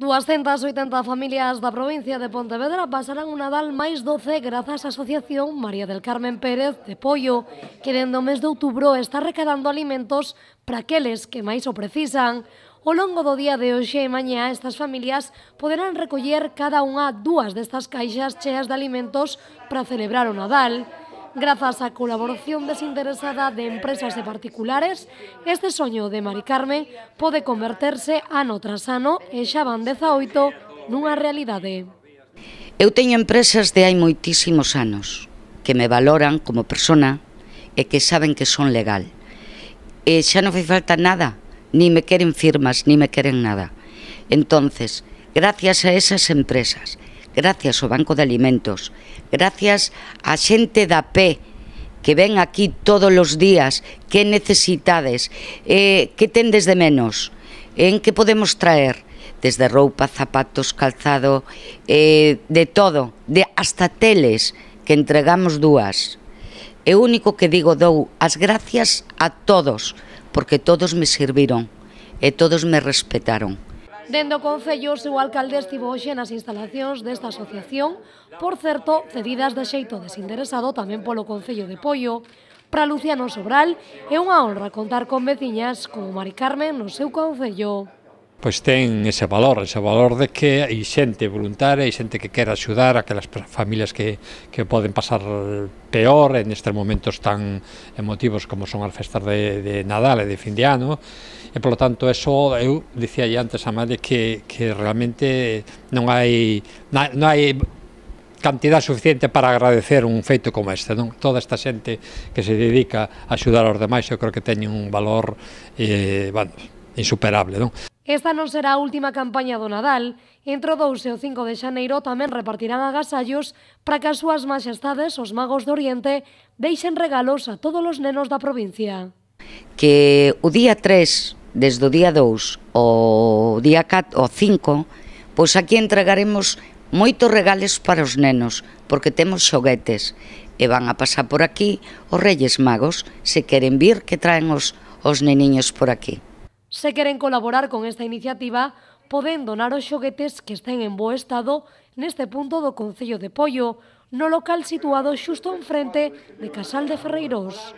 280 familias da provincia de Pontevedra pasarán un Nadal máis doce grazas á Asociación María del Carmen Pérez de Pollo, que dende o mes de outubro está recadando alimentos para aqueles que máis o precisan. O longo do día de hoxe e mañá estas familias poderán recoller cada unha dúas destas caixas cheas de alimentos para celebrar o Nadal grazas á colaboración desinteresada de empresas e particulares, este soño de Mari Carme pode converterse ano tras ano e xa van 18 nunha realidade. Eu teño empresas de hai moitísimos anos que me valoran como persona e que saben que son legal. E xa non fai falta nada, ni me queren firmas, ni me queren nada. Entonces, gracias a esas empresas gracias ao Banco de Alimentos, gracias á xente da P, que ven aquí todos os días, que necesitades, eh, que tendes de menos, en que podemos traer, desde roupa, zapatos, calzado, eh, de todo, de hasta teles, que entregamos dúas. o único que digo dou as gracias a todos, porque todos me serviron e todos me respetaron. Dende o Concello, o seu alcalde estivo hoxe nas instalacións desta asociación, por certo, cedidas de xeito desinteresado tamén polo Concello de Pollo. Para Luciano Sobral, é unha honra contar con veciñas como Mari Carmen no seu Concello pois ten ese valor, ese valor de que hai xente voluntaria, hai xente que quer axudar a aquelas familias que, que poden pasar peor en estes momentos tan emotivos como son as festas de, de Nadal e de fin de ano, e polo tanto eso eu dicía aí antes a madre que, que realmente non hai, non hai cantidad suficiente para agradecer un feito como este, non? Toda esta xente que se dedica a axudar aos demais, eu creo que teñe un valor eh, bueno, insuperable, non? Esta non será a última campaña do Nadal. Entre o 2 e o 5 de xaneiro tamén repartirán agasallos para que as súas maxestades, os magos do Oriente, deixen regalos a todos os nenos da provincia. Que o día 3, desde o día 2 o día 4, o 5, pois aquí entregaremos moitos regales para os nenos, porque temos xoguetes, e van a pasar por aquí os Reyes Magos, se queren vir que traen os, os neniños por aquí. Se queren colaborar con esta iniciativa, poden donar os xoguetes que estén en bo estado neste punto do Concello de Pollo, no local situado xusto en frente de Casal de Ferreiros.